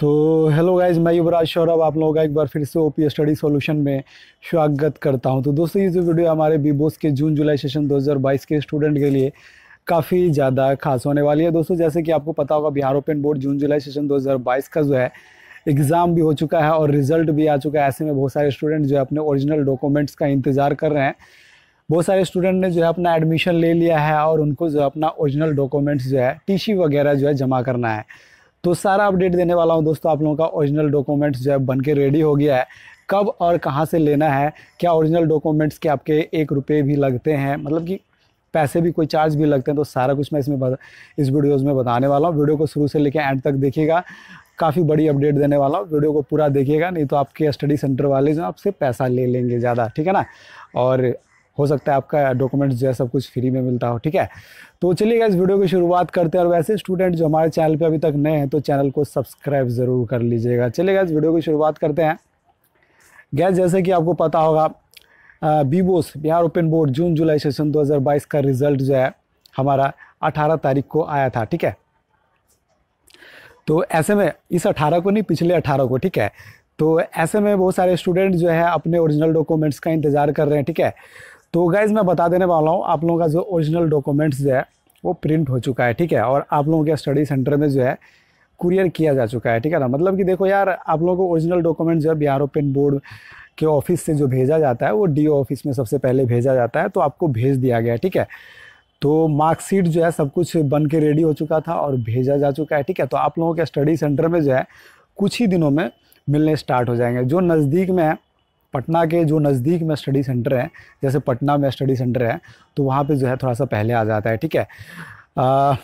तो hello guys मैं युवराज सौरभ आप लोगों का एक बार फिर से ओपी स्टडी सॉल्यूशन में स्वागत करता हूं तो दोस्तों ये जो वीडियो हमारे बीबोस के जून जुलाई सेशन 2022 के स्टूडेंट के लिए काफ़ी ज़्यादा खास होने वाली है दोस्तों जैसे कि आपको पता होगा Bihar open board June July session 2022 का जो है एग्ज़ाम भी हो चुका है और रिजल्ट भी आ चुका है ऐसे में बहुत सारे स्टूडेंट जो है अपने ओरिजिनल डॉक्यूमेंट्स का इंतज़ार कर रहे हैं बहुत सारे स्टूडेंट ने जो है अपना एडमिशन ले लिया है और उनको जो है अपना ओरिजिनल डॉक्यूमेंट्स जो है टीसी वगैरह जो है जमा करना है तो सारा अपडेट देने वाला हूँ दोस्तों आप लोगों का ओरिजिनल डॉक्यूमेंट्स जो है बन के रेडी हो गया है कब और कहाँ से लेना है क्या ओरिजिनल डॉक्यूमेंट्स के आपके एक रुपये भी लगते हैं मतलब कि पैसे भी कोई चार्ज भी लगते हैं तो सारा कुछ मैं इसमें इस वीडियोज़ में बताने वाला हूँ वीडियो को शुरू से लेकर एंड तक देखिएगा काफ़ी बड़ी अपडेट देने वाला हूँ वीडियो को पूरा देखिएगा नहीं तो आपके स्टडी सेंटर वाले जो आपसे पैसा ले लेंगे ज़्यादा ठीक है ना और हो सकता है आपका डॉक्यूमेंट्स जो है सब कुछ फ्री में मिलता हो ठीक है तो चलिएगा इस वीडियो की शुरुआत करते हैं और वैसे स्टूडेंट जो हमारे चैनल पे अभी तक नए हैं तो चैनल को सब्सक्राइब ज़रूर कर लीजिएगा चलिएगा इस वीडियो की शुरुआत करते हैं गैस जैसे कि आपको पता होगा BBOSE Bihar open board June July session दो का रिजल्ट जो है हमारा अठारह तारीख को आया था ठीक है तो ऐसे में इस अठारह को नहीं पिछले अठारह को ठीक है तो ऐसे में बहुत सारे स्टूडेंट जो है अपने ओरिजिनल डॉक्यूमेंट्स का इंतज़ार कर रहे हैं ठीक है तो गाइज मैं बता देने वाला हूँ आप लोगों का जो ओरिजिनल डॉक्यूमेंट्स जो है वो प्रिंट हो चुका है ठीक है और आप लोगों के स्टडी सेंटर में जो है कुरियर किया जा चुका है ठीक है ना मतलब कि देखो यार आप लोगों को ओरिजिनल डॉक्यूमेंट जो है बिहार ओपन बोर्ड के ऑफिस से जो भेजा जाता है वो डी ऑफिस में सबसे पहले भेजा जाता है तो आपको भेज दिया गया ठीक है तो मार्कशीट जो है सब कुछ बन के रेडी हो चुका था और भेजा जा चुका है ठीक है तो आप लोगों के स्टडी सेंटर में जो है कुछ ही दिनों में मिलने स्टार्ट हो जाएंगे जो नज़दीक में है पटना के जो नज़दीक में स्टडी सेंटर है जैसे पटना में स्टडी सेंटर है तो वहाँ पे जो है थोड़ा सा पहले आ जाता है ठीक है आ,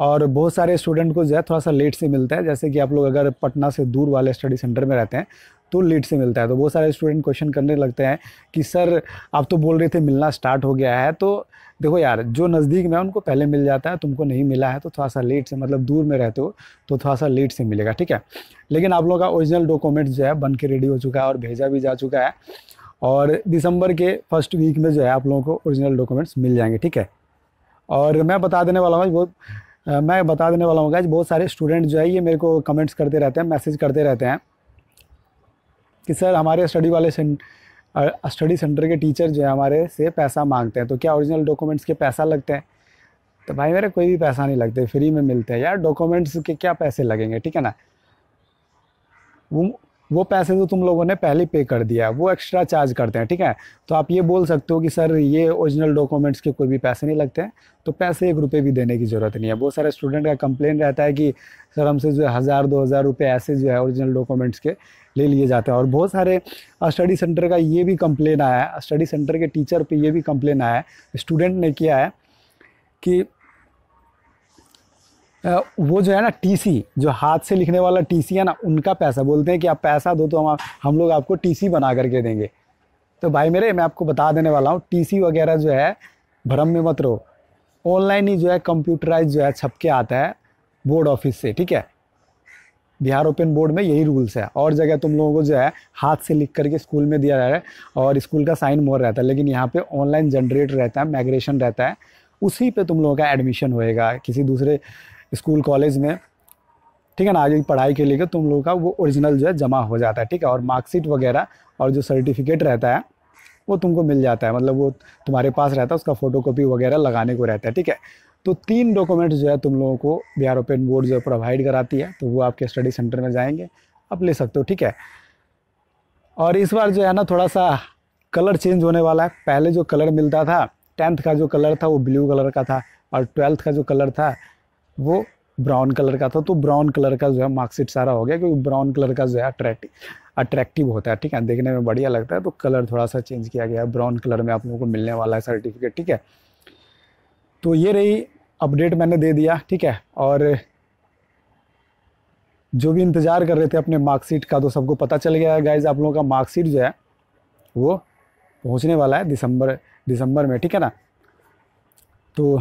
और बहुत सारे स्टूडेंट को जो है थोड़ा सा लेट से मिलता है जैसे कि आप लोग अगर पटना से दूर वाले स्टडी सेंटर में रहते हैं तो लेट से मिलता है तो बहुत सारे स्टूडेंट क्वेश्चन करने लगते हैं कि सर आप तो बोल रहे थे मिलना स्टार्ट हो गया है तो देखो यार जो नज़दीक में है उनको पहले मिल जाता है तुमको नहीं मिला है तो थोड़ा सा लेट से मतलब दूर में रहते हो तो थोड़ा सा लेट से मिलेगा ठीक है लेकिन आप लोग का ओरिजिनल डॉक्यूमेंट जो है बन के रेडी हो चुका है और भेजा भी जा चुका है और दिसंबर के फर्स्ट वीक में जो है आप लोगों को ओरिजिनल डॉक्यूमेंट्स मिल जाएंगे ठीक है और मैं बता देने वाला हूँ बहुत मैं बता देने वाला हूँ गाइज बहुत सारे स्टूडेंट जो है ये मेरे को कमेंट्स करते रहते हैं मैसेज करते रहते हैं कि सर हमारे स्टडी वाले स्टडी सेंटर के टीचर जो है हमारे से पैसा मांगते हैं तो क्या ओरिजिनल डॉक्यूमेंट्स के पैसा लगते हैं तो भाई मेरे कोई भी पैसा नहीं लगते फ्री में मिलते हैं यार डॉक्यूमेंट्स के क्या पैसे लगेंगे ठीक है ना वो वो पैसे तो तुम लोगों ने पहले पे कर दिया है वो एक्स्ट्रा चार्ज करते हैं ठीक है तो आप ये बोल सकते हो कि सर ये ओरिजिनल डॉक्यूमेंट्स के कोई भी पैसे नहीं लगते हैं तो पैसे एक रुपये भी देने की ज़रूरत नहीं है बहुत सारे स्टूडेंट का कंप्लेन रहता है कि सर हमसे जो है हज़ार दो हज़ार रुपये ऐसे जो है ओरिजिनल डॉक्यूमेंट्स के ले लिए जाते हैं और बहुत सारे स्टडी सेंटर का ये भी कंप्लेन आया है स्टडी सेंटर के टीचर पर ये भी कंप्लेन आया है स्टूडेंट ने किया है कि वो जो है ना टीसी जो हाथ से लिखने वाला टीसी है ना उनका पैसा बोलते हैं कि आप पैसा दो तो हम हम लोग आपको टीसी बना करके देंगे तो भाई मेरे मैं आपको बता देने वाला हूँ टीसी वगैरह जो है भ्रम में मत रहो ऑनलाइन ही जो है कंप्यूटराइज जो है छप के आता है बोर्ड ऑफिस से ठीक है बिहार ओपन बोर्ड में यही रूल्स है और जगह तुम लोगों को जो है हाथ से लिख करके स्कूल में दिया जा रहा है और स्कूल का साइन मोर रहता है लेकिन यहाँ पे ऑनलाइन जनरेट रहता है माइग्रेशन रहता है उसी पे तुम लोगों का एडमिशन होएगा किसी दूसरे स्कूल कॉलेज में ठीक है ना आगे की पढ़ाई के लिए तुम लोगों का वो ओरिजिनल जो है जमा हो जाता है ठीक है और मार्कशीट वगैरह और जो सर्टिफिकेट रहता है वो तुमको मिल जाता है मतलब वो तुम्हारे पास रहता है उसका फ़ोटोकॉपी वगैरह लगाने को रहता है ठीक है तो तीन डॉक्यूमेंट्स जो है तुम लोगों को बिहार ओपन बोर्ड जो है प्रोवाइड कराती है तो वो आपके स्टडी सेंटर में जाएंगे आप ले सकते हो ठीक है और इस बार जो है ना थोड़ा सा कलर चेंज होने वाला है पहले जो कलर मिलता था टेंथ का जो कलर था वो ब्लू कलर का था और ट्वेल्थ का जो कलर था वो ब्राउन कलर का था तो ब्राउन कलर का जो है मार्कशीट सारा हो गया क्योंकि ब्राउन कलर का जो है अट्रैक्टिव अट्रैक्टिव होता है ठीक है देखने में बढ़िया लगता है तो कलर थोड़ा सा चेंज किया गया है ब्राउन कलर में आप लोगों को मिलने वाला है सर्टिफिकेट ठीक है तो ये रही अपडेट मैंने दे दिया ठीक है और जो भी इंतज़ार कर रहे थे अपने मार्कशीट का तो सबको पता चल गया है गाइज आप लोगों का मार्कशीट जो है वो पहुँचने वाला है दिसंबर दिसंबर में ठीक है ना तो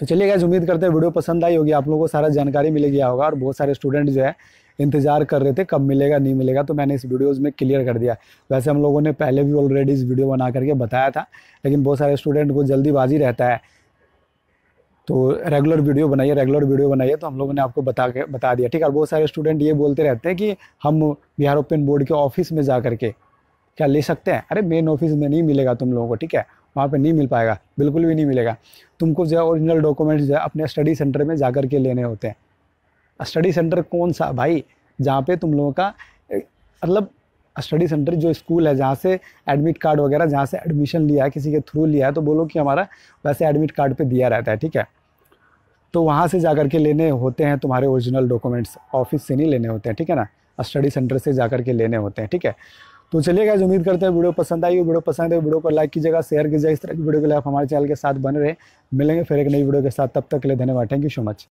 तो चलिए गैस उम्मीद करते हैं वीडियो पसंद आई होगी आप लोगों को सारा जानकारी मिल गया होगा और बहुत सारे स्टूडेंट जो है इंतजार कर रहे थे कब मिलेगा नहीं मिलेगा तो मैंने इस वीडियोस में क्लियर कर दिया वैसे हम लोगों ने पहले भी ऑलरेडी इस वीडियो बना करके बताया था लेकिन बहुत सारे स्टूडेंट को जल्दीबाजी रहता है तो रेगुलर वीडियो बनाइए रेगुलर वीडियो बनाइए तो हम लोगों ने आपको बता के बता दिया ठीक है बहुत सारे स्टूडेंट ये बोलते रहते हैं कि हम बिहार ओपन बोर्ड के ऑफिस में जा करके क्या ले सकते हैं अरे मेन ऑफिस में नहीं मिलेगा तुम लोगों को ठीक है वहाँ पे नहीं मिल पाएगा बिल्कुल भी नहीं मिलेगा तुमको जो है ओरिजिनल डॉक्यूमेंट्स जो है अपने स्टडी सेंटर में जा कर के लेने होते हैं स्टडी सेंटर कौन सा भाई जहाँ पे तुम लोगों का मतलब स्टडी सेंटर जो स्कूल है जहाँ से एडमिट कार्ड वगैरह जहाँ से एडमिशन लिया है किसी के थ्रू लिया है तो बोलो कि हमारा वैसे एडमिट कार्ड पे दिया रहता है ठीक है तो वहाँ से जा कर के लेने होते हैं तुम्हारे ओरिजिनल डॉक्यूमेंट्स ऑफिस से नहीं लेने होते हैं ठीक है ना स्टडी सेंटर से जा कर के लेने होते हैं ठीक है तो चलिए गाइज उम्मीद करते हैं वीडियो पसंद आई हो वीडियो पसंद है वीडियो को लाइक कीजिएगा शेयर कीजिएगा इस तरह की वीडियो के लिए आप हमारे चैनल के साथ बने रहे मिलेंगे फिर एक नई वीडियो के साथ तब तक के लिए धन्यवाद थैंक यू सो मच